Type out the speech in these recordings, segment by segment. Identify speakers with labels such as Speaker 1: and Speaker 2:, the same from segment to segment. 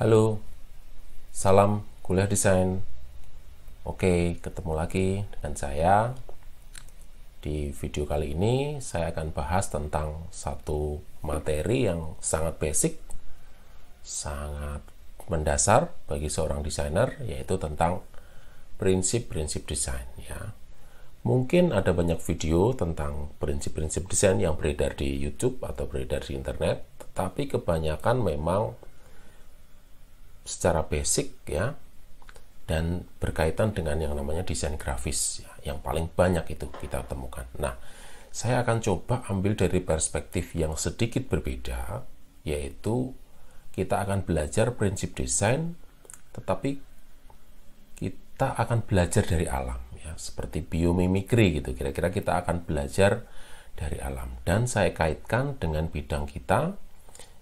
Speaker 1: Halo, salam kuliah desain. Oke, ketemu lagi dengan saya. Di video kali ini, saya akan bahas tentang satu materi yang sangat basic, sangat mendasar bagi seorang desainer, yaitu tentang prinsip-prinsip desain. Ya, mungkin ada banyak video tentang prinsip-prinsip desain yang beredar di YouTube atau beredar di internet, tetapi kebanyakan memang secara basic ya dan berkaitan dengan yang namanya desain grafis ya, yang paling banyak itu kita temukan. Nah, saya akan coba ambil dari perspektif yang sedikit berbeda yaitu kita akan belajar prinsip desain tetapi kita akan belajar dari alam ya seperti biomimikri gitu. Kira-kira kita akan belajar dari alam dan saya kaitkan dengan bidang kita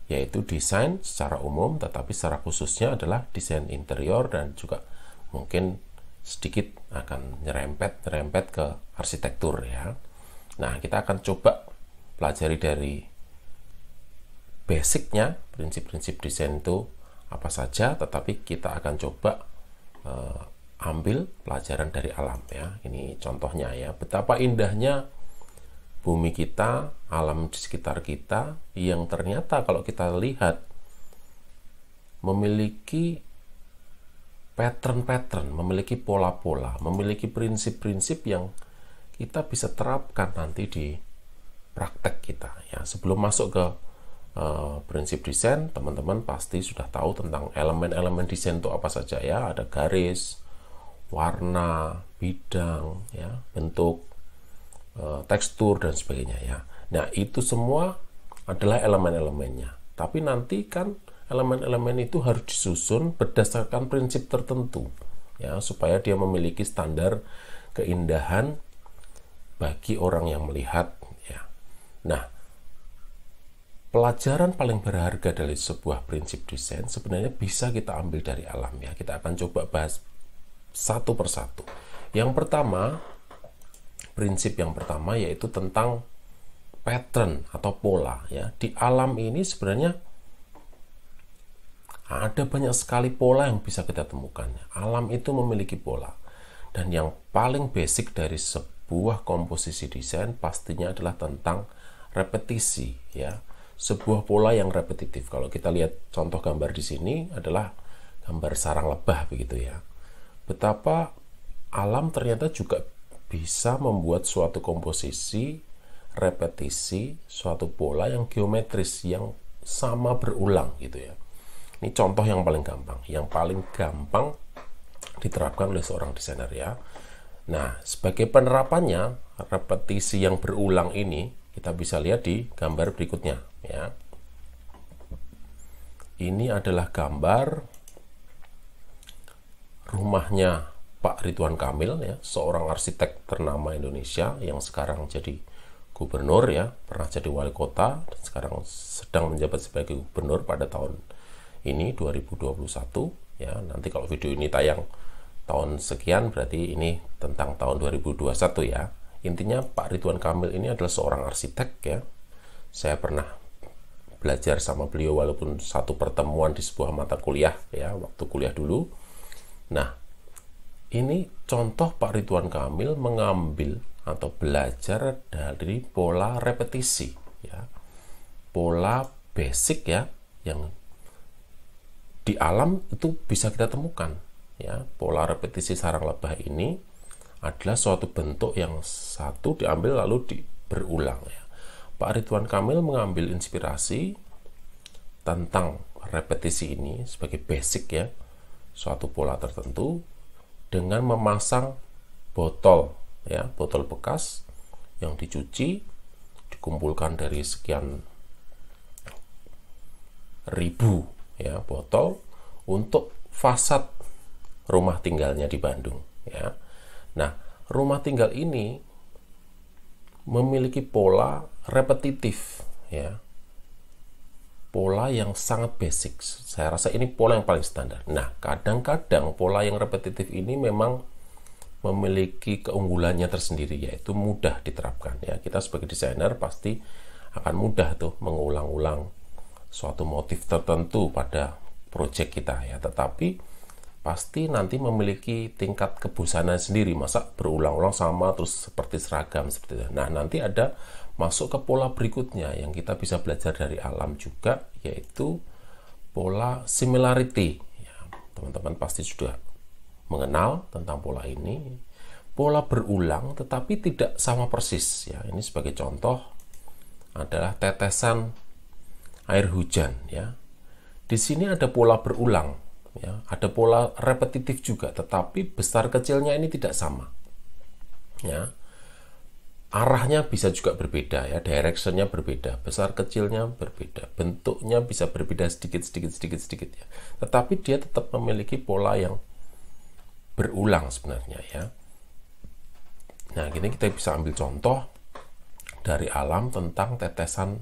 Speaker 1: yaitu desain secara umum tetapi secara khususnya adalah desain interior dan juga mungkin sedikit akan nyerempet-nyerempet ke arsitektur ya. Nah, kita akan coba pelajari dari basicnya, prinsip-prinsip desain itu apa saja, tetapi kita akan coba uh, ambil pelajaran dari alam ya. Ini contohnya ya, betapa indahnya bumi kita, alam di sekitar kita, yang ternyata kalau kita lihat memiliki pattern-pattern, memiliki pola-pola, memiliki prinsip-prinsip yang kita bisa terapkan nanti di praktek kita. Ya, sebelum masuk ke uh, prinsip desain, teman-teman pasti sudah tahu tentang elemen-elemen desain itu apa saja ya. Ada garis, warna, bidang, ya, bentuk, Eh, tekstur dan sebagainya ya. Nah, itu semua adalah elemen-elemennya. Tapi nanti kan elemen-elemen itu harus disusun berdasarkan prinsip tertentu ya supaya dia memiliki standar keindahan bagi orang yang melihat ya. Nah, pelajaran paling berharga dari sebuah prinsip desain sebenarnya bisa kita ambil dari alam ya. Kita akan coba bahas satu persatu. Yang pertama, prinsip yang pertama yaitu tentang pattern atau pola ya. Di alam ini sebenarnya ada banyak sekali pola yang bisa kita temukan. Alam itu memiliki pola. Dan yang paling basic dari sebuah komposisi desain pastinya adalah tentang repetisi ya. Sebuah pola yang repetitif. Kalau kita lihat contoh gambar di sini adalah gambar sarang lebah begitu ya. Betapa alam ternyata juga bisa membuat suatu komposisi, repetisi, suatu pola yang geometris yang sama berulang gitu ya. Ini contoh yang paling gampang, yang paling gampang diterapkan oleh seorang desainer ya. Nah, sebagai penerapannya, repetisi yang berulang ini kita bisa lihat di gambar berikutnya ya. Ini adalah gambar rumahnya Pak Ridwan Kamil ya, seorang arsitek ternama Indonesia yang sekarang jadi gubernur ya, pernah jadi wali kota dan sekarang sedang menjabat sebagai gubernur pada tahun ini 2021 ya. Nanti kalau video ini tayang tahun sekian berarti ini tentang tahun 2021 ya. Intinya Pak Ridwan Kamil ini adalah seorang arsitek ya. Saya pernah belajar sama beliau walaupun satu pertemuan di sebuah mata kuliah ya, waktu kuliah dulu. Nah, ini contoh Pak Ridwan Kamil mengambil atau belajar dari pola repetisi ya pola basic ya yang di alam itu bisa kita temukan ya pola repetisi sarang lebah ini adalah suatu bentuk yang satu diambil lalu di, berulang ya Pak Ridwan Kamil mengambil inspirasi tentang repetisi ini sebagai basic ya suatu pola tertentu dengan memasang botol ya, botol bekas yang dicuci dikumpulkan dari sekian ribu ya botol untuk fasad rumah tinggalnya di Bandung ya. Nah, rumah tinggal ini memiliki pola repetitif ya pola yang sangat basic. Saya rasa ini pola yang paling standar. Nah, kadang-kadang pola yang repetitif ini memang memiliki keunggulannya tersendiri yaitu mudah diterapkan ya. Kita sebagai desainer pasti akan mudah tuh mengulang-ulang suatu motif tertentu pada project kita ya. Tetapi pasti nanti memiliki tingkat kebosanan sendiri. Masa berulang-ulang sama terus seperti seragam seperti itu. Nah, nanti ada masuk ke pola berikutnya yang kita bisa belajar dari alam juga yaitu pola similarity ya, teman-teman ya, pasti sudah mengenal tentang pola ini pola berulang tetapi tidak sama persis ya ini sebagai contoh adalah tetesan air hujan ya di sini ada pola berulang ya ada pola repetitif juga tetapi besar kecilnya ini tidak sama ya arahnya bisa juga berbeda ya directionnya berbeda besar kecilnya berbeda bentuknya bisa berbeda sedikit sedikit sedikit sedikit ya tetapi dia tetap memiliki pola yang berulang sebenarnya ya nah gini kita bisa ambil contoh dari alam tentang tetesan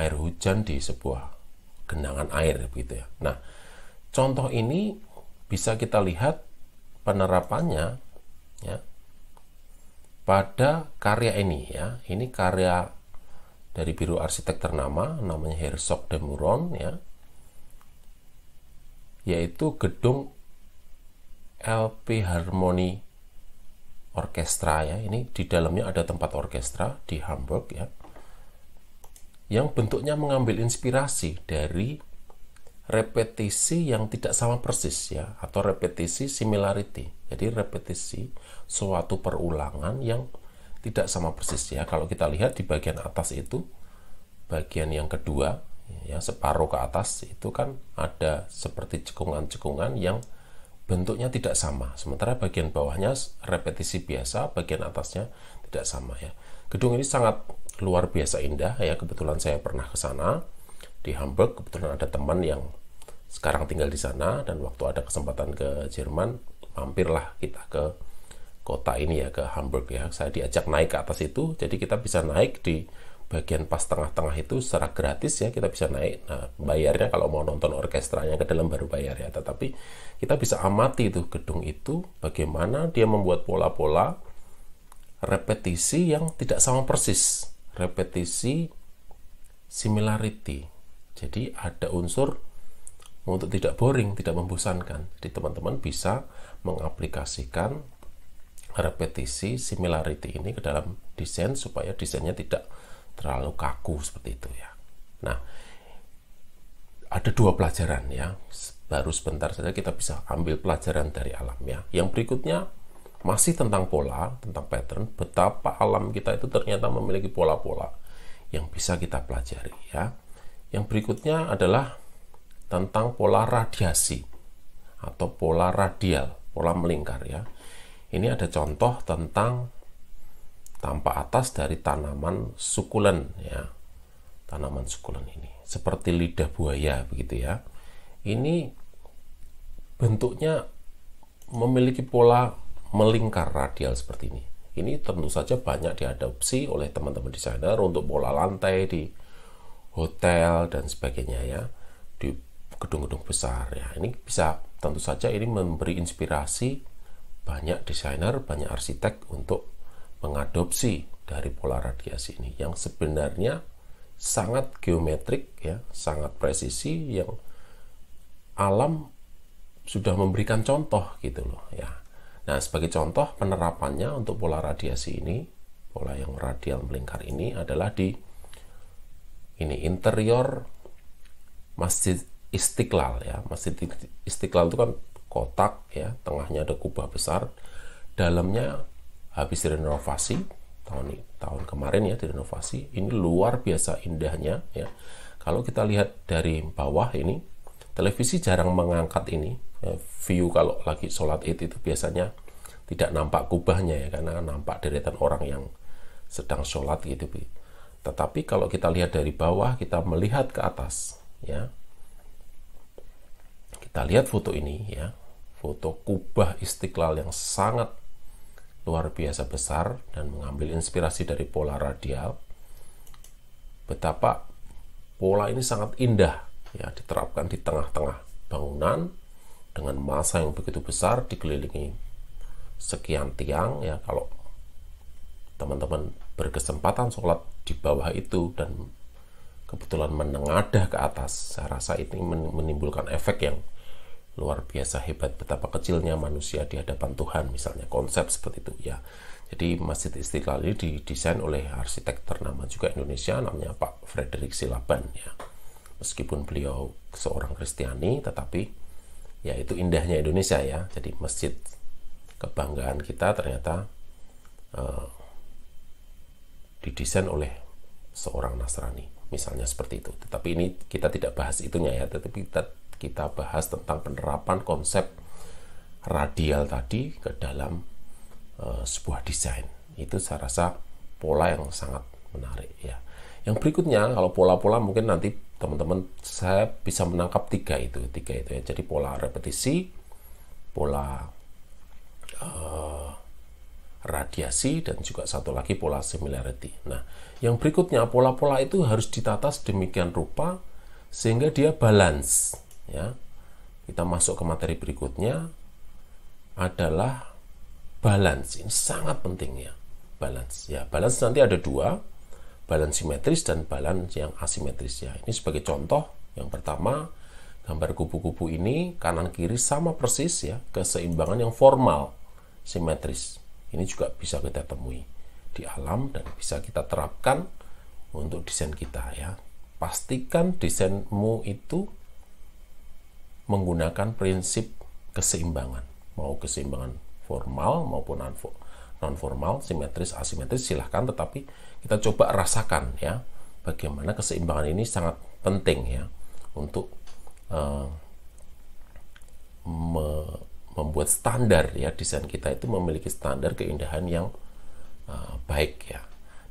Speaker 1: air hujan di sebuah genangan air begitu ya nah contoh ini bisa kita lihat penerapannya ya pada karya ini ya ini karya dari biru arsitek ternama namanya Herzog de Meuron ya yaitu gedung LP Harmony Orkestra ya ini di dalamnya ada tempat orkestra di Hamburg ya yang bentuknya mengambil inspirasi dari repetisi yang tidak sama persis ya atau repetisi similarity jadi repetisi suatu perulangan yang tidak sama persis ya. Kalau kita lihat di bagian atas itu bagian yang kedua ya separuh ke atas itu kan ada seperti cekungan-cekungan yang bentuknya tidak sama. Sementara bagian bawahnya repetisi biasa, bagian atasnya tidak sama ya. Gedung ini sangat luar biasa indah ya. Kebetulan saya pernah ke sana di Hamburg, kebetulan ada teman yang sekarang tinggal di sana dan waktu ada kesempatan ke Jerman mampirlah kita ke kota ini ya ke Hamburg ya saya diajak naik ke atas itu jadi kita bisa naik di bagian pas tengah-tengah itu secara gratis ya kita bisa naik nah bayarnya kalau mau nonton orkestranya ke dalam baru bayar ya tetapi kita bisa amati itu gedung itu bagaimana dia membuat pola-pola repetisi yang tidak sama persis repetisi similarity jadi ada unsur untuk tidak boring, tidak membosankan. Jadi teman-teman bisa mengaplikasikan repetisi similarity ini ke dalam desain supaya desainnya tidak terlalu kaku seperti itu ya. Nah, ada dua pelajaran ya. Baru sebentar saja kita bisa ambil pelajaran dari alam ya. Yang berikutnya masih tentang pola, tentang pattern, betapa alam kita itu ternyata memiliki pola-pola yang bisa kita pelajari ya. Yang berikutnya adalah tentang pola radiasi atau pola radial pola melingkar ya. Ini ada contoh tentang tampak atas dari tanaman sukulen ya. Tanaman sukulen ini seperti lidah buaya begitu ya. Ini bentuknya memiliki pola melingkar radial seperti ini. Ini tentu saja banyak diadopsi oleh teman-teman desainer untuk pola lantai di hotel dan sebagainya ya, di gedung-gedung besar ya. Ini bisa tentu saja ini memberi inspirasi banyak desainer, banyak arsitek untuk mengadopsi dari pola radiasi ini yang sebenarnya sangat geometrik ya, sangat presisi yang alam sudah memberikan contoh gitu loh ya. Nah, sebagai contoh penerapannya untuk pola radiasi ini, pola yang radial melingkar ini adalah di ini interior Masjid Istiqlal ya. Masjid Istiqlal itu kan kotak ya, tengahnya ada kubah besar, dalamnya habis direnovasi tahun tahun kemarin ya direnovasi. Ini luar biasa indahnya ya. Kalau kita lihat dari bawah ini, televisi jarang mengangkat ini. Ya. View kalau lagi sholat id itu biasanya tidak nampak kubahnya ya karena nampak deretan orang yang sedang sholat gitu. Tetapi kalau kita lihat dari bawah, kita melihat ke atas ya kita lihat foto ini ya, foto kubah istiqlal yang sangat luar biasa besar dan mengambil inspirasi dari pola radial. Betapa pola ini sangat indah ya diterapkan di tengah-tengah bangunan dengan masa yang begitu besar dikelilingi sekian tiang ya kalau teman-teman berkesempatan sholat di bawah itu dan kebetulan menengadah ke atas saya rasa ini menimbulkan efek yang luar biasa hebat betapa kecilnya manusia di hadapan Tuhan misalnya konsep seperti itu ya jadi Masjid Istiqlal ini didesain oleh arsitek ternama juga Indonesia namanya Pak Frederick Silaban ya meskipun beliau seorang Kristiani tetapi ya itu indahnya Indonesia ya jadi masjid kebanggaan kita ternyata uh, didesain oleh seorang Nasrani misalnya seperti itu tetapi ini kita tidak bahas itunya ya tetapi kita kita bahas tentang penerapan konsep radial tadi ke dalam e, sebuah desain. Itu saya rasa pola yang sangat menarik ya. Yang berikutnya kalau pola-pola mungkin nanti teman-teman saya bisa menangkap tiga itu, tiga itu ya. Jadi pola repetisi, pola e, radiasi dan juga satu lagi pola similarity. Nah, yang berikutnya pola-pola itu harus ditata sedemikian rupa sehingga dia balance ya kita masuk ke materi berikutnya adalah balance ini sangat penting ya balance ya balance nanti ada dua balance simetris dan balance yang asimetris ya ini sebagai contoh yang pertama gambar kupu-kupu ini kanan kiri sama persis ya keseimbangan yang formal simetris ini juga bisa kita temui di alam dan bisa kita terapkan untuk desain kita ya pastikan desainmu itu menggunakan prinsip keseimbangan, mau keseimbangan formal maupun non formal, simetris, asimetris silahkan, tetapi kita coba rasakan ya bagaimana keseimbangan ini sangat penting ya untuk uh, me membuat standar ya desain kita itu memiliki standar keindahan yang uh, baik ya.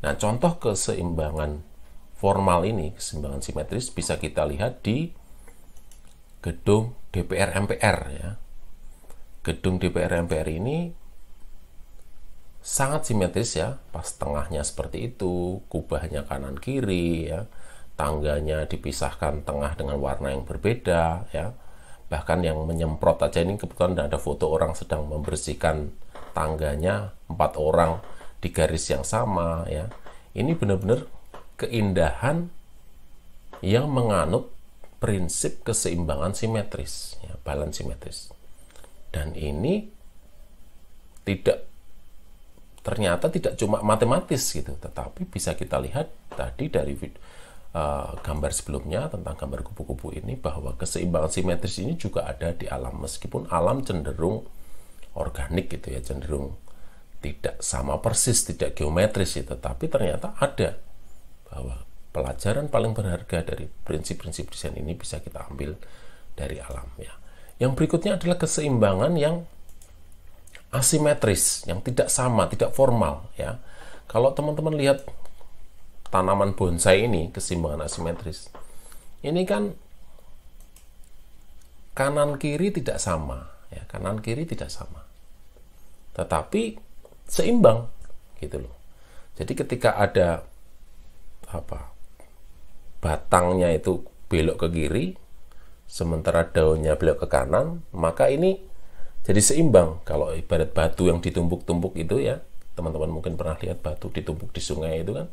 Speaker 1: Nah contoh keseimbangan formal ini keseimbangan simetris bisa kita lihat di gedung DPR MPR ya. Gedung DPR MPR ini sangat simetris ya, pas tengahnya seperti itu, kubahnya kanan kiri ya, tangganya dipisahkan tengah dengan warna yang berbeda ya. Bahkan yang menyemprot aja ini kebetulan ada foto orang sedang membersihkan tangganya empat orang di garis yang sama ya. Ini benar-benar keindahan yang menganut prinsip keseimbangan simetris, ya, balance simetris. Dan ini tidak ternyata tidak cuma matematis gitu, tetapi bisa kita lihat tadi dari uh, gambar sebelumnya tentang gambar kupu-kupu ini bahwa keseimbangan simetris ini juga ada di alam meskipun alam cenderung organik gitu ya, cenderung tidak sama persis, tidak geometris ya, tetapi ternyata ada bahwa pelajaran paling berharga dari prinsip-prinsip desain ini bisa kita ambil dari alam ya. Yang berikutnya adalah keseimbangan yang asimetris, yang tidak sama, tidak formal ya. Kalau teman-teman lihat tanaman bonsai ini keseimbangan asimetris. Ini kan kanan kiri tidak sama ya, kanan kiri tidak sama. Tetapi seimbang gitu loh. Jadi ketika ada apa batangnya itu belok ke kiri, sementara daunnya belok ke kanan, maka ini jadi seimbang. Kalau ibarat batu yang ditumpuk-tumpuk itu ya, teman-teman mungkin pernah lihat batu ditumpuk di sungai itu kan.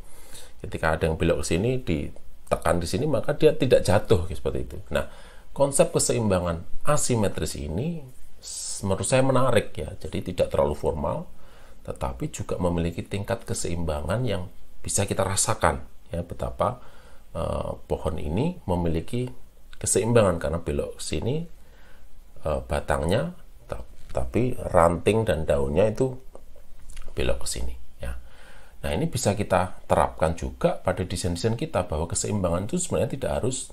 Speaker 1: Ketika ada yang belok ke sini, ditekan di sini, maka dia tidak jatuh seperti itu. Nah, konsep keseimbangan asimetris ini menurut saya menarik ya. Jadi tidak terlalu formal, tetapi juga memiliki tingkat keseimbangan yang bisa kita rasakan ya betapa Eh, pohon ini memiliki keseimbangan karena belok sini eh, batangnya tapi ranting dan daunnya itu belok ke sini ya. Nah, ini bisa kita terapkan juga pada desain-desain kita bahwa keseimbangan itu sebenarnya tidak harus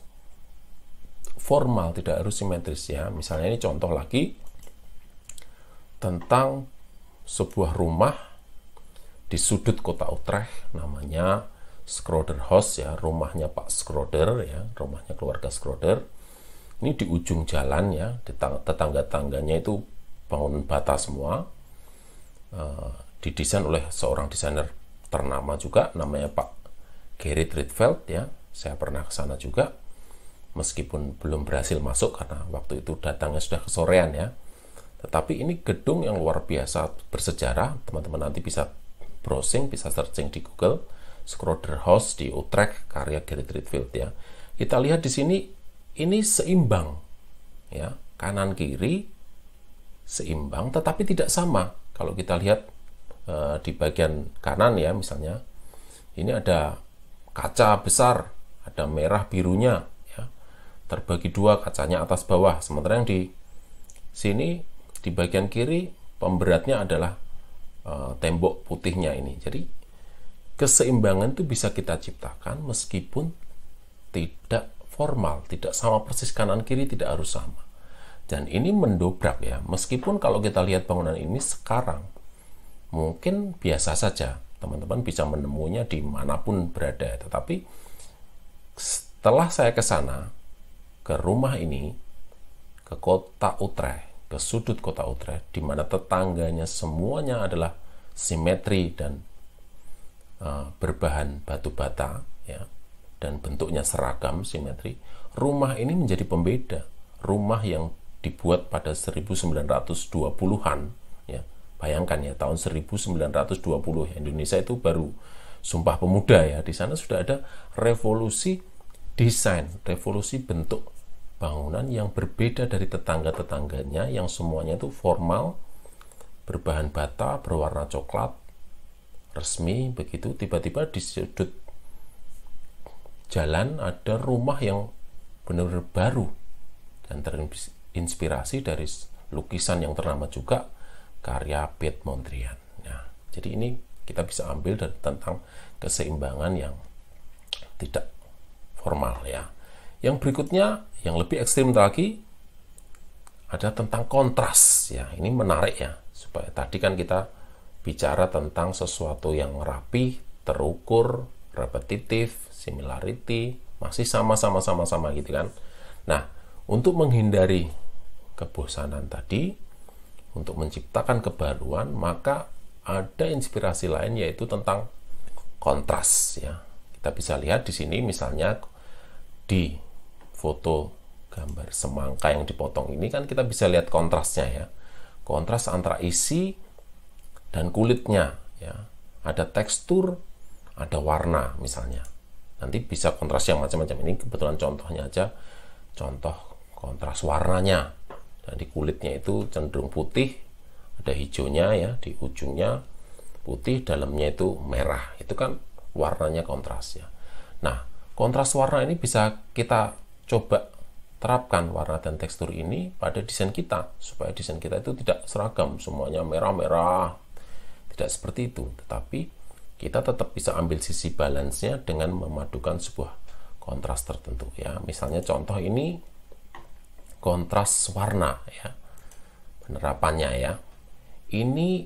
Speaker 1: formal, tidak harus simetris ya. Misalnya ini contoh lagi tentang sebuah rumah di sudut kota Utrecht namanya Scroder House ya, rumahnya Pak Scroder ya, rumahnya keluarga Scroder. Ini di ujung jalan ya, tetangga-tangganya itu bangun bata semua. Uh, didesain oleh seorang desainer ternama juga, namanya Pak Gerrit Rietveld ya. Saya pernah ke sana juga, meskipun belum berhasil masuk karena waktu itu datangnya sudah kesorean ya. Tetapi ini gedung yang luar biasa bersejarah, teman-teman nanti bisa browsing, bisa searching di Google Schroederhaus di Utrecht karya Gerrit Rietveld ya. Kita lihat di sini ini seimbang ya, kanan kiri seimbang tetapi tidak sama. Kalau kita lihat uh, di bagian kanan ya misalnya ini ada kaca besar, ada merah birunya ya. Terbagi dua kacanya atas bawah. Sementara yang di sini di bagian kiri pemberatnya adalah uh, tembok putihnya ini. Jadi keseimbangan itu bisa kita ciptakan meskipun tidak formal, tidak sama persis kanan kiri tidak harus sama. Dan ini mendobrak ya, meskipun kalau kita lihat bangunan ini sekarang mungkin biasa saja, teman-teman bisa menemunya dimanapun berada. Tetapi setelah saya ke sana, ke rumah ini, ke kota Utrecht, ke sudut kota Utrecht, di mana tetangganya semuanya adalah simetri dan Eh, berbahan batu bata ya dan bentuknya seragam simetri rumah ini menjadi pembeda rumah yang dibuat pada 1920-an ya bayangkan ya tahun 1920 Indonesia itu baru Sumpah Pemuda ya di sana sudah ada revolusi desain revolusi bentuk bangunan yang berbeda dari tetangga-tetangganya yang semuanya itu formal berbahan bata berwarna coklat resmi begitu tiba-tiba di sudut jalan ada rumah yang benar-benar baru dan terinspirasi dari lukisan yang ternama juga karya Piet Mondrian. Nah, jadi ini kita bisa ambil dari tentang keseimbangan yang tidak formal ya. Yang berikutnya yang lebih ekstrim lagi ada tentang kontras ya. Ini menarik ya. Supaya tadi kan kita bicara tentang sesuatu yang rapi, terukur, repetitif, similarity, masih sama-sama sama-sama gitu kan. Nah, untuk menghindari kebosanan tadi, untuk menciptakan kebaruan, maka ada inspirasi lain yaitu tentang kontras ya. Kita bisa lihat di sini misalnya di foto gambar semangka yang dipotong ini kan kita bisa lihat kontrasnya ya kontras antara isi dan kulitnya ya ada tekstur ada warna misalnya nanti bisa kontras yang macam-macam ini kebetulan contohnya aja contoh kontras warnanya di kulitnya itu cenderung putih ada hijaunya ya di ujungnya putih dalamnya itu merah itu kan warnanya kontras ya nah kontras warna ini bisa kita coba terapkan warna dan tekstur ini pada desain kita supaya desain kita itu tidak seragam semuanya merah-merah tidak seperti itu, tetapi kita tetap bisa ambil sisi balance-nya dengan memadukan sebuah kontras tertentu ya. Misalnya contoh ini kontras warna ya. Penerapannya ya. Ini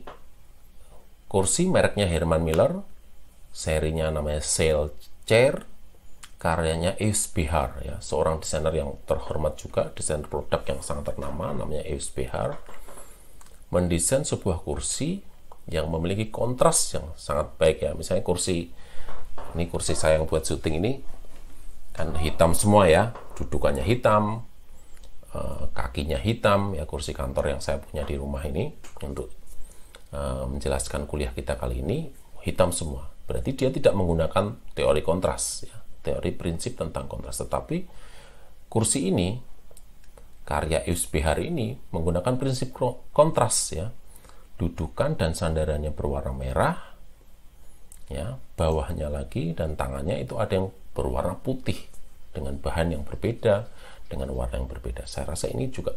Speaker 1: kursi mereknya Herman Miller, serinya namanya Sail Chair, karyanya Yves Behar ya, seorang desainer yang terhormat juga, desainer produk yang sangat ternama namanya Yves Behar mendesain sebuah kursi yang memiliki kontras yang sangat baik ya misalnya kursi ini kursi saya yang buat syuting ini kan hitam semua ya dudukannya hitam eh, kakinya hitam ya kursi kantor yang saya punya di rumah ini untuk eh, menjelaskan kuliah kita kali ini hitam semua berarti dia tidak menggunakan teori kontras ya, teori prinsip tentang kontras tetapi kursi ini karya USB hari ini menggunakan prinsip kontras ya dudukan dan sandarannya berwarna merah ya bawahnya lagi dan tangannya itu ada yang berwarna putih dengan bahan yang berbeda dengan warna yang berbeda saya rasa ini juga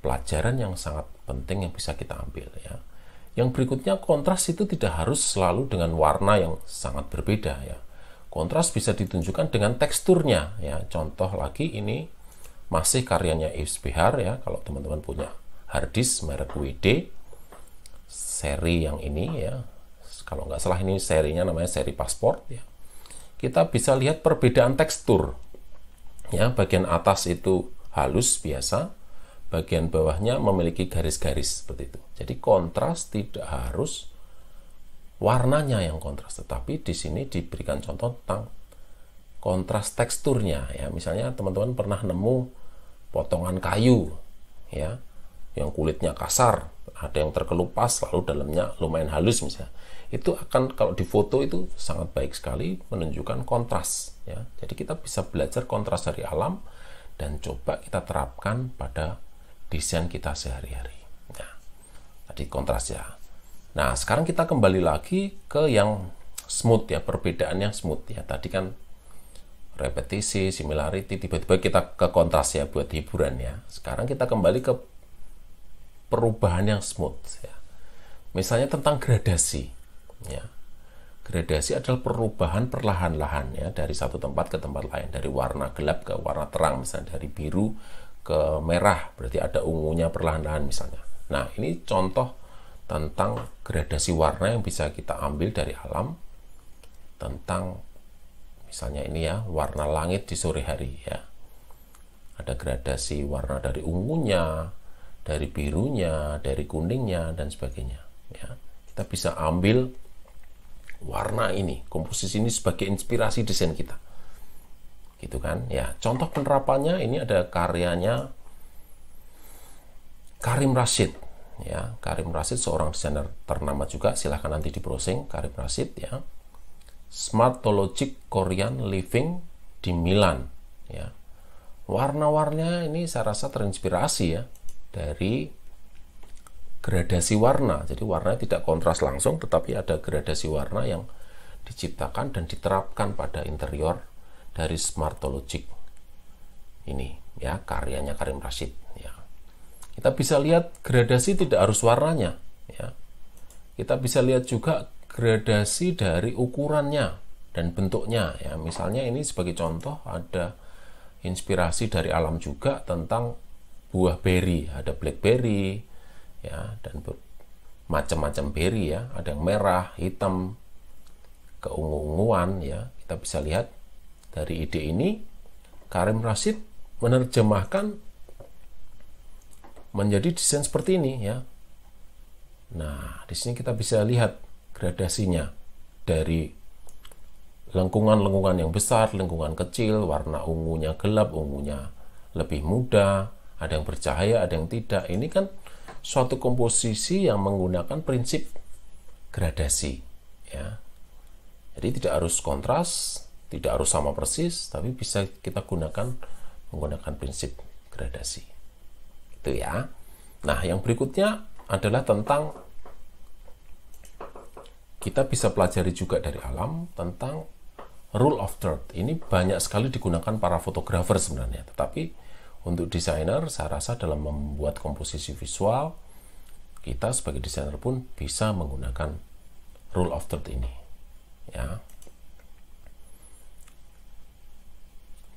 Speaker 1: pelajaran yang sangat penting yang bisa kita ambil ya yang berikutnya kontras itu tidak harus selalu dengan warna yang sangat berbeda ya kontras bisa ditunjukkan dengan teksturnya ya contoh lagi ini masih karyanya Yves Behar ya kalau teman-teman punya harddisk merek WD seri yang ini ya kalau nggak salah ini serinya namanya seri pasport ya kita bisa lihat perbedaan tekstur ya bagian atas itu halus biasa bagian bawahnya memiliki garis-garis seperti itu jadi kontras tidak harus warnanya yang kontras tetapi di sini diberikan contoh tentang kontras teksturnya ya misalnya teman-teman pernah nemu potongan kayu ya yang kulitnya kasar, ada yang terkelupas lalu dalamnya lumayan halus misalnya. Itu akan kalau difoto itu sangat baik sekali menunjukkan kontras ya. Jadi kita bisa belajar kontras dari alam dan coba kita terapkan pada desain kita sehari-hari. Nah, tadi kontras ya. Nah, sekarang kita kembali lagi ke yang smooth ya, perbedaan yang smooth ya. Tadi kan repetisi, similarity, tiba-tiba kita ke kontras ya buat hiburan ya. Sekarang kita kembali ke perubahan yang smooth. Ya. Misalnya tentang gradasi. Ya. Gradasi adalah perubahan perlahan-lahan ya dari satu tempat ke tempat lain, dari warna gelap ke warna terang, misalnya dari biru ke merah, berarti ada ungunya perlahan-lahan misalnya. Nah, ini contoh tentang gradasi warna yang bisa kita ambil dari alam tentang misalnya ini ya warna langit di sore hari ya ada gradasi warna dari ungunya dari birunya, dari kuningnya dan sebagainya. Ya, kita bisa ambil warna ini, komposisi ini sebagai inspirasi desain kita. Gitu kan? Ya, contoh penerapannya ini ada karyanya Karim Rashid ya. Karim Rashid seorang desainer ternama juga, silahkan nanti di browsing Karim Rashid ya. Smartologic Korean Living di Milan ya. warna warnya ini saya rasa terinspirasi ya dari gradasi warna. Jadi warna tidak kontras langsung, tetapi ada gradasi warna yang diciptakan dan diterapkan pada interior dari Smartologic ini ya karyanya Karim Rashid ya. Kita bisa lihat gradasi tidak harus warnanya ya. Kita bisa lihat juga gradasi dari ukurannya dan bentuknya ya. Misalnya ini sebagai contoh ada inspirasi dari alam juga tentang buah berry ada blackberry ya dan macam-macam berry ya, ada yang merah, hitam, keungu-unguan ya. Kita bisa lihat dari ide ini Karim Rashid menerjemahkan menjadi desain seperti ini ya. Nah, di sini kita bisa lihat gradasinya dari lengkungan-lengkungan yang besar, lengkungan kecil, warna ungunya gelap, ungunya lebih muda, ada yang bercahaya, ada yang tidak. Ini kan suatu komposisi yang menggunakan prinsip gradasi, ya. Jadi tidak harus kontras, tidak harus sama persis, tapi bisa kita gunakan menggunakan prinsip gradasi. Itu ya. Nah, yang berikutnya adalah tentang kita bisa pelajari juga dari alam tentang rule of third. Ini banyak sekali digunakan para fotografer sebenarnya, tetapi untuk desainer, saya rasa dalam membuat komposisi visual, kita sebagai desainer pun bisa menggunakan rule of third ini. Ya.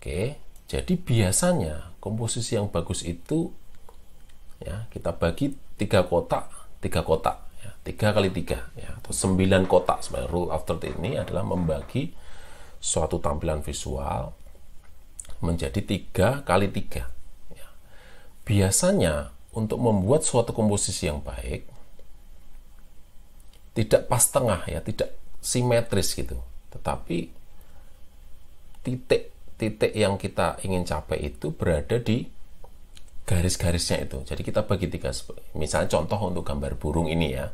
Speaker 1: Oke, jadi biasanya komposisi yang bagus itu ya kita bagi tiga kotak, tiga kotak, ya, tiga kali tiga, ya, atau sembilan kotak. Sembari rule of third ini adalah membagi suatu tampilan visual menjadi tiga kali tiga biasanya untuk membuat suatu komposisi yang baik tidak pas tengah ya, tidak simetris gitu. Tetapi titik-titik yang kita ingin capai itu berada di garis-garisnya itu. Jadi kita bagi tiga. Misalnya contoh untuk gambar burung ini ya.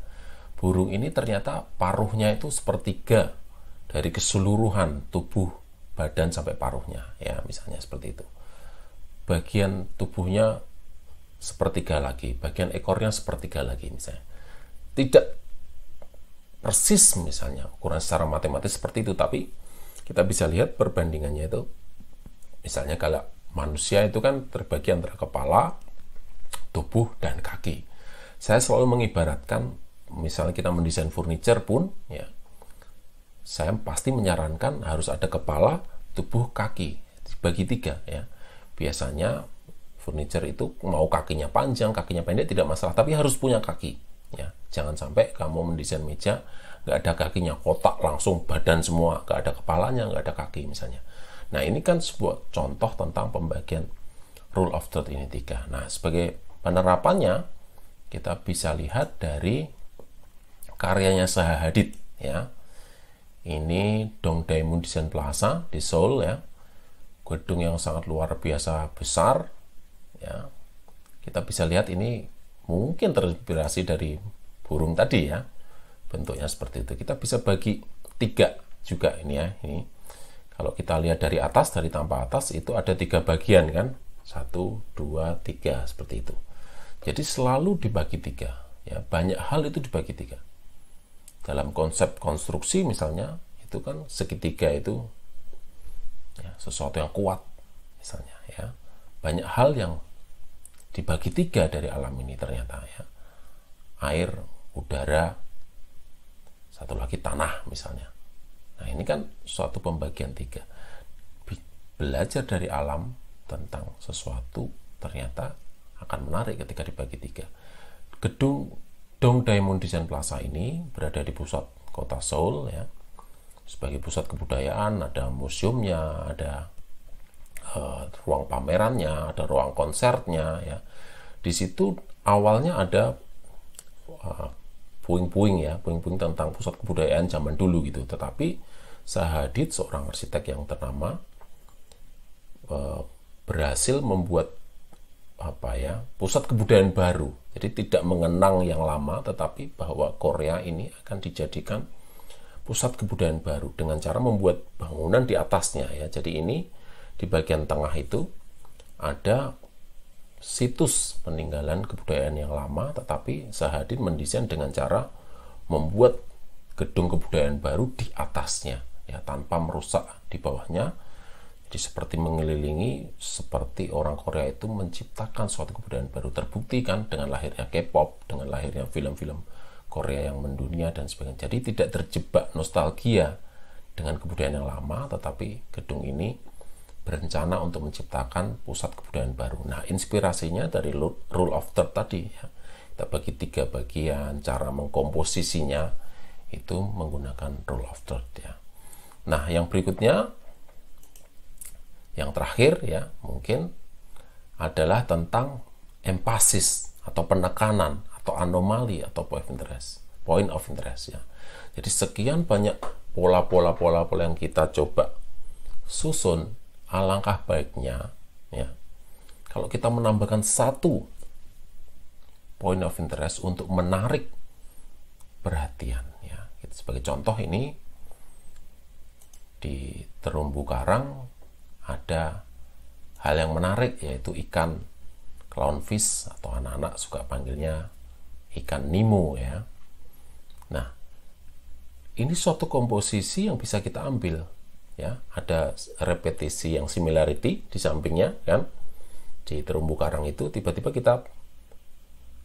Speaker 1: Burung ini ternyata paruhnya itu sepertiga dari keseluruhan tubuh badan sampai paruhnya ya, misalnya seperti itu. Bagian tubuhnya sepertiga lagi, bagian ekornya sepertiga lagi misalnya. Tidak persis misalnya ukuran secara matematis seperti itu, tapi kita bisa lihat perbandingannya itu. Misalnya kalau manusia itu kan terbagi antara kepala, tubuh, dan kaki. Saya selalu mengibaratkan, misalnya kita mendesain furniture pun, ya, saya pasti menyarankan harus ada kepala, tubuh, kaki, bagi tiga ya. Biasanya furniture itu mau kakinya panjang, kakinya pendek tidak masalah, tapi harus punya kaki. Ya, jangan sampai kamu mendesain meja nggak ada kakinya kotak langsung badan semua, nggak ada kepalanya, nggak ada kaki misalnya. Nah ini kan sebuah contoh tentang pembagian rule of third ini tiga. Nah sebagai penerapannya kita bisa lihat dari karyanya Zaha Hadid ya. Ini Dong Daimun Design Plaza di Seoul ya. Gedung yang sangat luar biasa besar ya kita bisa lihat ini mungkin terinspirasi dari burung tadi ya bentuknya seperti itu kita bisa bagi tiga juga ini ya ini kalau kita lihat dari atas dari tampak atas itu ada tiga bagian kan satu dua tiga seperti itu jadi selalu dibagi tiga ya banyak hal itu dibagi tiga dalam konsep konstruksi misalnya itu kan segitiga itu ya, sesuatu yang kuat misalnya ya banyak hal yang dibagi tiga dari alam ini ternyata ya air udara satu lagi tanah misalnya nah ini kan suatu pembagian tiga belajar dari alam tentang sesuatu ternyata akan menarik ketika dibagi tiga gedung Dong diamond Design Plaza ini berada di pusat kota Seoul ya sebagai pusat kebudayaan ada museumnya ada Eh, ruang pamerannya, ada ruang konsernya ya. Di situ awalnya ada puing eh, puing-puing ya, puing-puing tentang pusat kebudayaan zaman dulu gitu. Tetapi Sahadit seorang arsitek yang ternama uh, berhasil membuat apa ya pusat kebudayaan baru jadi tidak mengenang yang lama tetapi bahwa Korea ini akan dijadikan pusat kebudayaan baru dengan cara membuat bangunan di atasnya ya jadi ini di bagian tengah itu ada situs peninggalan kebudayaan yang lama, tetapi Sahadin mendesain dengan cara membuat gedung kebudayaan baru di atasnya, ya tanpa merusak di bawahnya. Jadi seperti mengelilingi, seperti orang Korea itu menciptakan suatu kebudayaan baru terbukti kan dengan lahirnya K-pop, dengan lahirnya film-film Korea yang mendunia dan sebagainya. Jadi tidak terjebak nostalgia dengan kebudayaan yang lama, tetapi gedung ini berencana untuk menciptakan pusat kebudayaan baru. Nah, inspirasinya dari rule of third tadi ya. Kita bagi tiga bagian, cara mengkomposisinya itu menggunakan rule of third ya. Nah, yang berikutnya yang terakhir ya, mungkin adalah tentang emphasis atau penekanan atau anomali atau point of interest, point of interest ya. Jadi sekian banyak pola-pola pola-pola yang kita coba susun alangkah baiknya ya kalau kita menambahkan satu point of interest untuk menarik perhatian ya sebagai contoh ini di terumbu karang ada hal yang menarik yaitu ikan clownfish atau anak-anak suka panggilnya ikan Nemo ya. Nah, ini suatu komposisi yang bisa kita ambil ya ada repetisi yang similarity di sampingnya kan di terumbu karang itu tiba-tiba kita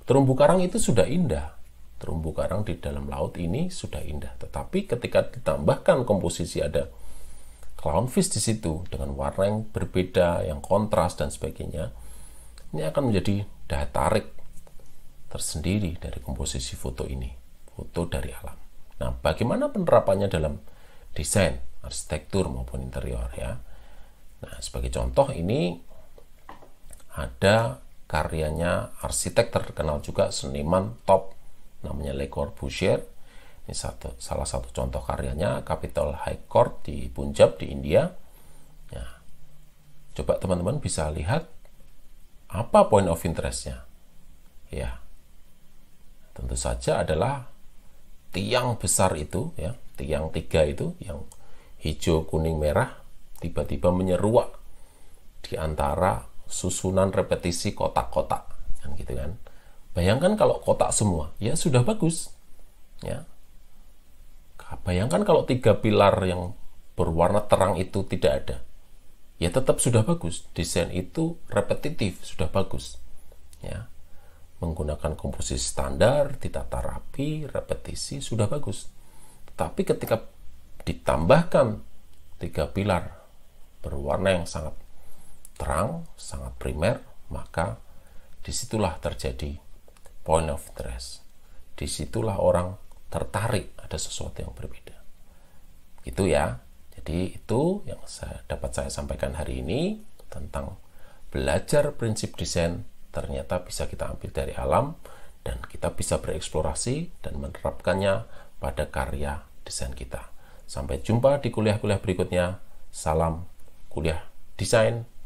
Speaker 1: terumbu karang itu sudah indah terumbu karang di dalam laut ini sudah indah tetapi ketika ditambahkan komposisi ada clownfish di situ dengan warna yang berbeda yang kontras dan sebagainya ini akan menjadi daya tarik tersendiri dari komposisi foto ini foto dari alam nah bagaimana penerapannya dalam desain arsitektur maupun interior ya. Nah, sebagai contoh ini ada karyanya arsitek terkenal juga seniman top namanya Le Corbusier. Ini satu, salah satu contoh karyanya Capitol High Court di Punjab di India. Ya. coba teman-teman bisa lihat apa point of interestnya. Ya, tentu saja adalah tiang besar itu, ya, tiang tiga itu yang hijau, kuning, merah tiba-tiba menyeruak di antara susunan repetisi kotak-kotak kan gitu kan. Bayangkan kalau kotak semua, ya sudah bagus. Ya. Bayangkan kalau tiga pilar yang berwarna terang itu tidak ada. Ya tetap sudah bagus. Desain itu repetitif, sudah bagus. Ya. Menggunakan komposisi standar, ditata rapi, repetisi sudah bagus. Tapi ketika ditambahkan tiga pilar berwarna yang sangat terang, sangat primer, maka disitulah terjadi point of interest. Disitulah orang tertarik ada sesuatu yang berbeda. Gitu ya. Jadi itu yang saya, dapat saya sampaikan hari ini tentang belajar prinsip desain ternyata bisa kita ambil dari alam dan kita bisa bereksplorasi dan menerapkannya pada karya desain kita. Sampai jumpa di kuliah-kuliah berikutnya. Salam kuliah desain